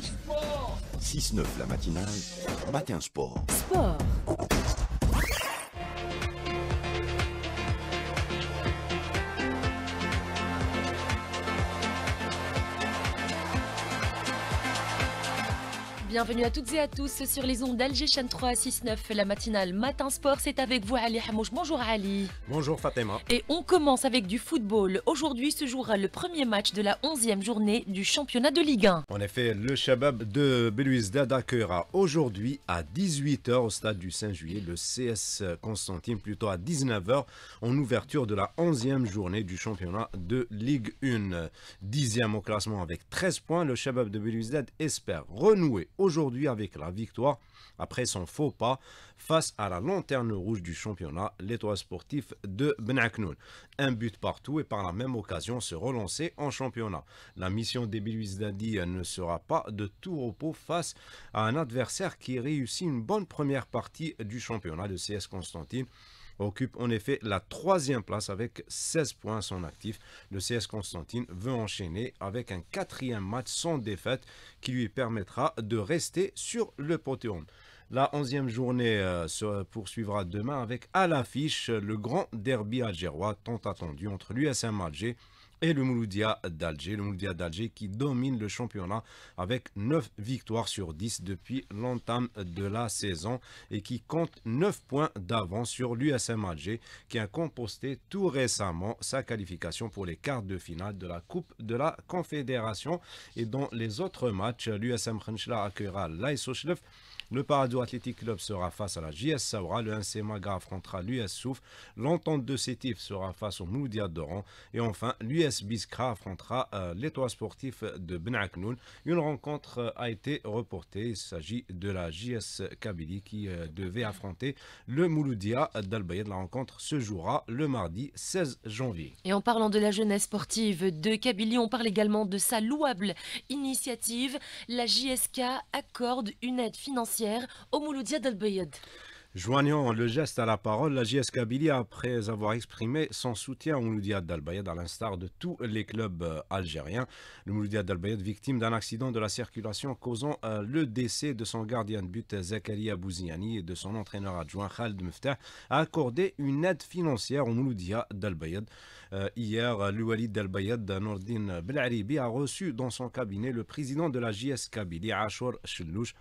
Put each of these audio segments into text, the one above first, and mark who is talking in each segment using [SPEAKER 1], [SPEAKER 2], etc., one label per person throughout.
[SPEAKER 1] sport
[SPEAKER 2] 6-9 la matinale, matin sport.
[SPEAKER 1] Sport Bienvenue à toutes et à tous sur les ondes d'Alger Chaîne 3 à 6-9. La matinale Matin Sport, c'est avec vous Ali Hamouch, Bonjour Ali.
[SPEAKER 2] Bonjour Fatima.
[SPEAKER 1] Et on commence avec du football. Aujourd'hui se jouera le premier match de la 11e journée du championnat de Ligue 1.
[SPEAKER 2] En effet, le Shabab de Belouizdad accueillera aujourd'hui à 18h au stade du 5 juillet le CS Constantine, plutôt à 19h en ouverture de la 11e journée du championnat de Ligue 1. Dixième au classement avec 13 points, le Shabab de Belouizdad espère renouer aujourd'hui avec la victoire après son faux pas face à la lanterne rouge du championnat, l'étoile sportive de Benaknoun. Un but partout et par la même occasion se relancer en championnat. La mission des Dadi ne sera pas de tout repos face à un adversaire qui réussit une bonne première partie du championnat de CS Constantine occupe en effet la troisième place avec 16 points à son actif. Le CS Constantine veut enchaîner avec un quatrième match sans défaite qui lui permettra de rester sur le Potéon. La onzième journée euh, se poursuivra demain avec à l'affiche le grand derby algérois tant attendu entre l'USM Alger et le Mouloudia d'Alger. Le d'Alger qui domine le championnat avec 9 victoires sur 10 depuis l'entame de la saison et qui compte 9 points d'avance sur l'USM Alger qui a composté tout récemment sa qualification pour les quarts de finale de la Coupe de la Confédération. Et dont les autres matchs, l'USM Khenchla accueillera le Parado Athletic Club sera face à la JS Saoura. Le 1 Maga affrontera l'US Souf. L'entente de Sétif sera face au Moudia d'Oran. Et enfin, l'US Biskra affrontera euh, l'étoile sportif de ben Aknoun. Une rencontre euh, a été reportée. Il s'agit de la JS Kabylie qui euh, devait affronter le Mouloudia d'Albayed. La rencontre se jouera le mardi 16 janvier.
[SPEAKER 1] Et en parlant de la jeunesse sportive de Kabylie, on parle également de sa louable initiative. La JSK accorde une aide financière au Mouloudia
[SPEAKER 2] Joignant le geste à la parole, la JS Kabylie, après avoir exprimé son soutien au Mouloudia d'Albayad, à l'instar de tous les clubs euh, algériens, le Mouloudia d'Albayad, victime d'un accident de la circulation causant euh, le décès de son gardien de but Zakaria Bouziani et de son entraîneur adjoint Khaled Meftah, a accordé une aide financière au Mouloudia d'Albayad. Euh, hier, le d'Albayad, Nordin Belaribi, a reçu dans son cabinet le président de la JS Kabylie, Achour Chellouch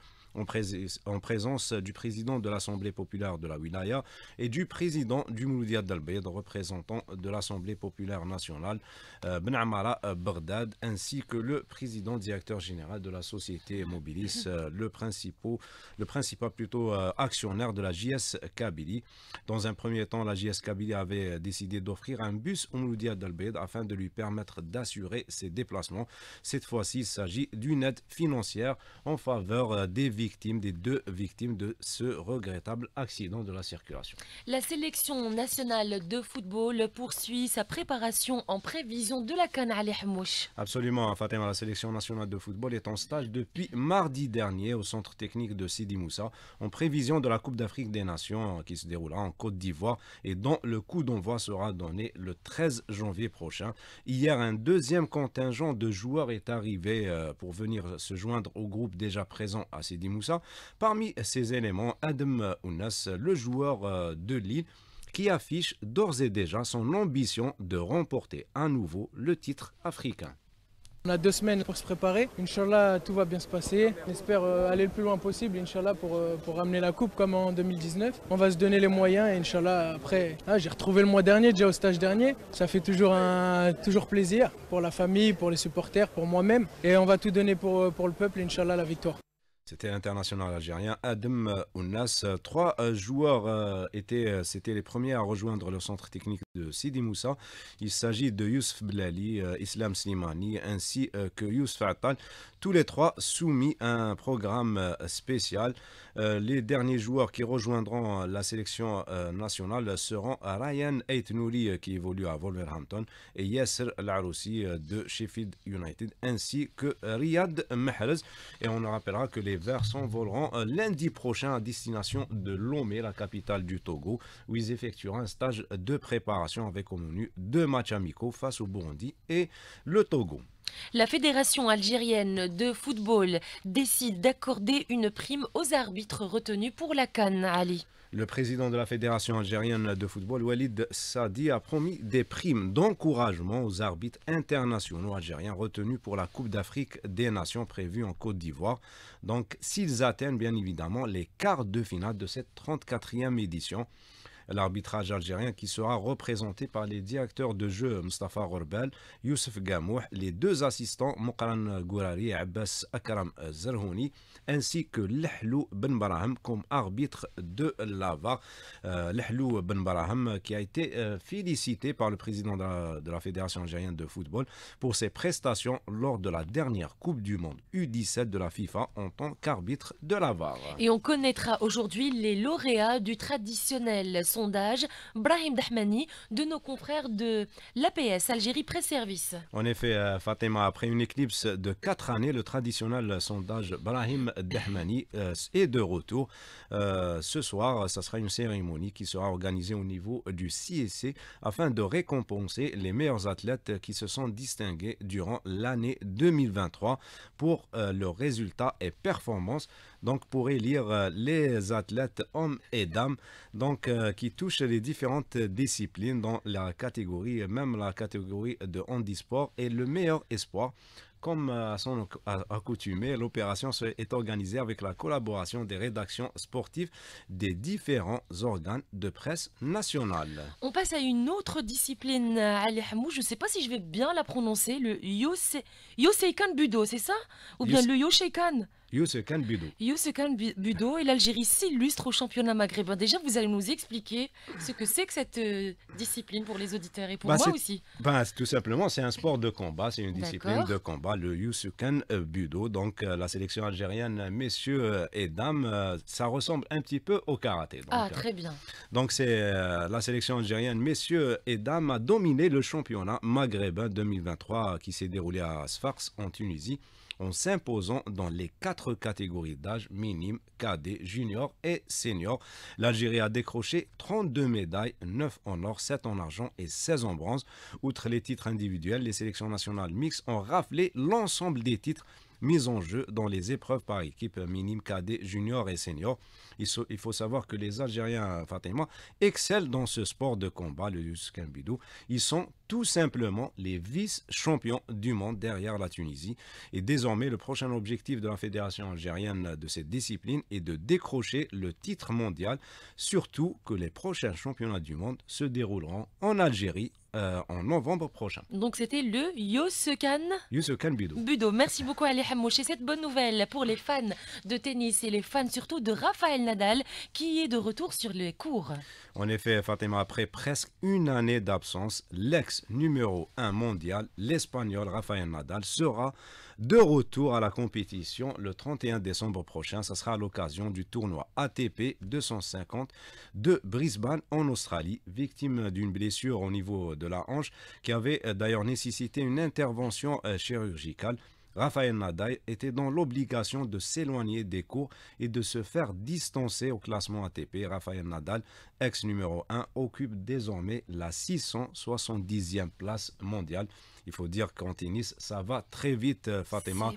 [SPEAKER 2] en, présence du président de l'Assemblée populaire de la Wilaya et du président du Mouloudia d'Albaïd, représentant de l'Assemblée populaire nationale, euh, Ben Amara euh, Bordad, ainsi que le président directeur général de la société Mobilis, euh, le, principal, le principal plutôt actionnaire de la JS Kabylie. Dans un premier temps, la JS Kabylie avait décidé d'offrir un bus au Mouloudia d'Albaïd afin de lui permettre d'assurer ses déplacements. Cette fois-ci, il s'agit d'une aide financière en faveur des victimes victimes, des deux victimes de ce regrettable accident de la circulation.
[SPEAKER 1] La sélection nationale de football poursuit sa préparation en prévision de la Cannes à Mouche.
[SPEAKER 2] Absolument, Fatima, la sélection nationale de football est en stage depuis mardi dernier au centre technique de Sidi Moussa en prévision de la Coupe d'Afrique des Nations qui se déroulera en Côte d'Ivoire et dont le coup d'envoi sera donné le 13 janvier prochain. Hier, un deuxième contingent de joueurs est arrivé euh, pour venir se joindre au groupe déjà présent à Sidi Moussa Parmi ces éléments, Adam Ounas, le joueur euh, de Lille, qui affiche d'ores et déjà son ambition de remporter à nouveau le titre africain. On a deux semaines pour se préparer. Inch'Allah, tout va bien se passer. J'espère euh, aller le plus loin possible, Inch'Allah, pour, euh, pour ramener la coupe comme en 2019. On va se donner les moyens et Inch'Allah, après, ah, j'ai retrouvé le mois dernier, déjà au stage dernier. Ça fait toujours, un, toujours plaisir pour la famille, pour les supporters, pour moi-même. Et on va tout donner pour, pour le peuple, Inch'Allah, la victoire. C'était l'international algérien Adam Ounas. Trois euh, joueurs euh, étaient, euh, c'était les premiers à rejoindre le centre technique de Sidi Moussa. Il s'agit de Youssef Blali, Islam Slimani ainsi que Youssef Attal. Tous les trois soumis à un programme spécial. Les derniers joueurs qui rejoindront la sélection nationale seront Ryan Aitnouri qui évolue à Wolverhampton et Yasser Laroussi de Sheffield United ainsi que Riyad Mahrez. Et on rappellera que les vers s'envoleront euh, lundi prochain à destination de Lomé, la capitale du Togo, où ils effectueront un stage de préparation avec au menu deux matchs amicaux face au Burundi et le Togo.
[SPEAKER 1] La Fédération algérienne de football décide d'accorder une prime aux arbitres retenus pour la Cannes, Ali.
[SPEAKER 2] Le président de la Fédération algérienne de football, Walid Sadi, a promis des primes d'encouragement aux arbitres internationaux algériens retenus pour la Coupe d'Afrique des Nations prévue en Côte d'Ivoire. Donc, s'ils atteignent bien évidemment les quarts de finale de cette 34e édition l'arbitrage algérien qui sera représenté par les directeurs de jeu Mustafa Gorbal, Youssef Gamouh, les deux assistants Mokran Gourari et Abbas Akram Zerhouni, ainsi que Lehlou Ben comme arbitre de l'AVA. Euh, Ben qui a été euh, félicité par le président de la, Fédération algérienne de football pour ses prestations lors de la dernière Coupe du Monde U17 de la FIFA en tant qu'arbitre de l'AVA.
[SPEAKER 1] Et on connaîtra aujourd'hui les lauréats du traditionnel sondage, Brahim Dahmani, de nos confrères de l'APS, Algérie pré Service.
[SPEAKER 2] En effet, euh, Fatima, après une éclipse de 4 années, le traditionnel sondage Brahim Dahmani euh, est de retour. Euh, ce soir, ça sera une cérémonie qui sera organisée au niveau du CSC afin de récompenser les meilleurs athlètes qui se sont distingués durant l'année 2023 pour leurs résultats et performances donc pour élire euh, les athlètes hommes et dames donc euh, qui touchent les différentes disciplines dans la catégorie, même la catégorie de handisport et le meilleur espoir. Comme euh, à son accoutumé, l'opération est organisée avec la collaboration des rédactions sportives des différents organes de presse nationale.
[SPEAKER 1] On passe à une autre discipline, Ali Hamou. Je ne sais pas si je vais bien la prononcer, le Yoseikan Budo, c'est ça Ou bien le Yosheikan
[SPEAKER 2] Youssoukan Budo.
[SPEAKER 1] Youssoukan Budo et l'Algérie s'illustre au championnat maghrébin. Déjà, vous allez nous expliquer ce que c'est que cette euh, discipline pour les auditeurs et pour bah, moi aussi.
[SPEAKER 2] Ben, tout simplement, c'est un sport de combat, c'est une discipline de combat, le Youssoukan euh, Budo. Donc, euh, la sélection algérienne, messieurs et dames, ça ressemble un petit peu au karaté. ah, hein. très bien. donc, c'est la sélection algérienne, messieurs et dames, a dominé le championnat maghrébin 2023 qui s'est déroulé à Sfax, en Tunisie en s'imposant dans les quatre catégories d'âge, minime, cadet, junior et senior. L'Algérie a décroché 32 médailles, 9 en or, 7 en argent et 16 en bronze. Outre les titres individuels, les sélections nationales mixtes ont raflé l'ensemble des titres mis en jeu dans les épreuves par équipe minime, cadet, junior et senior. Il faut savoir que les Algériens, Fatima, excellent dans ce sport de combat, le Yuskambidou. Ils sont tout simplement les vice-champions du monde derrière la Tunisie. Et désormais, le prochain objectif de la Fédération algérienne de cette discipline est de décrocher le titre mondial, surtout que les prochains championnats du monde se dérouleront en Algérie euh, en novembre prochain.
[SPEAKER 1] Donc c'était le Yosekan Budo. Budo, merci beaucoup Ali Hamouche. cette bonne nouvelle pour les fans de tennis et les fans surtout de Rafael Nadal qui est de retour sur les cours.
[SPEAKER 2] En effet, Fatima, après presque une année d'absence, l'ex numéro 1 mondial, l'Espagnol Rafael Nadal, sera de retour à la compétition le 31 décembre prochain. Ce sera à l'occasion du tournoi ATP 250 de Brisbane en Australie, victime d'une blessure au niveau de la hanche qui avait d'ailleurs nécessité une intervention euh, chirurgicale. Rafael Nadal était dans l'obligation de s'éloigner des cours et de se faire distancer au classement ATP. Rafael Nadal, ex numéro 1, occupe désormais la 670e place mondiale. Il faut dire qu'en tennis, ça va très vite, euh, Fatima.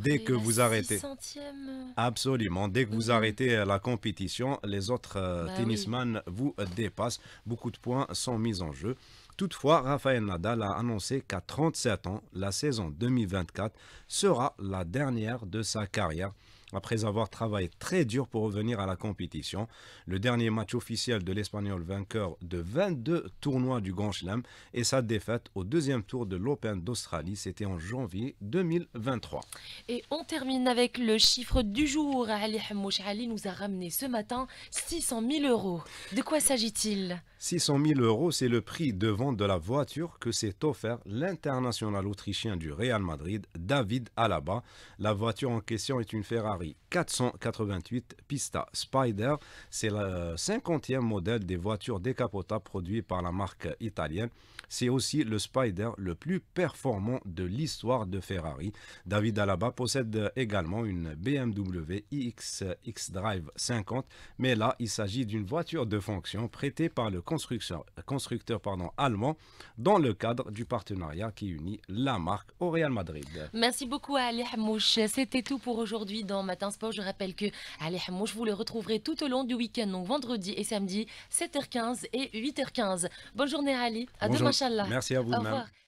[SPEAKER 2] Dès que vous arrêtez. Euh. Absolument. Dès que vous mhm. arrêtez euh, la compétition, les autres bah tennismen vous dépassent. Beaucoup de points sont mis en jeu. Toutefois, Rafael Nadal a annoncé qu'à 37 ans, la saison 2024 sera la dernière de sa carrière. Après avoir travaillé très dur pour revenir à la compétition, le dernier match officiel de l'Espagnol vainqueur de 22 tournois du Grand Chelem et sa défaite au deuxième tour de l'Open d'Australie, c'était en janvier 2023.
[SPEAKER 1] Et on termine avec le chiffre du jour. Ali Hammouch Ali nous a ramené ce matin 600 000 euros. De quoi s'agit-il
[SPEAKER 2] 600 000 euros, c'est le prix de vente de la voiture que s'est offert l'international autrichien du Real Madrid, David Alaba. La voiture en question est une Ferrari 488 Pista Spider. C'est le 50e modèle des voitures décapotables produites par la marque italienne. C'est aussi le Spider le plus performant de l'histoire de Ferrari. David Alaba possède également une BMW iX X Drive 50, mais là, il s'agit d'une voiture de fonction prêtée par le constructeur, constructeur pardon, allemand dans le cadre du partenariat qui unit la marque au Real Madrid.
[SPEAKER 1] Merci beaucoup Ali Hamouch. C'était tout pour aujourd'hui dans Matin Sport. Je rappelle que Ali Hamouch, vous le retrouverez tout au long du week-end, donc vendredi et samedi, 7h15 et 8h15. Bonne journée Ali. À demain, Inch'Allah. Merci à vous. Au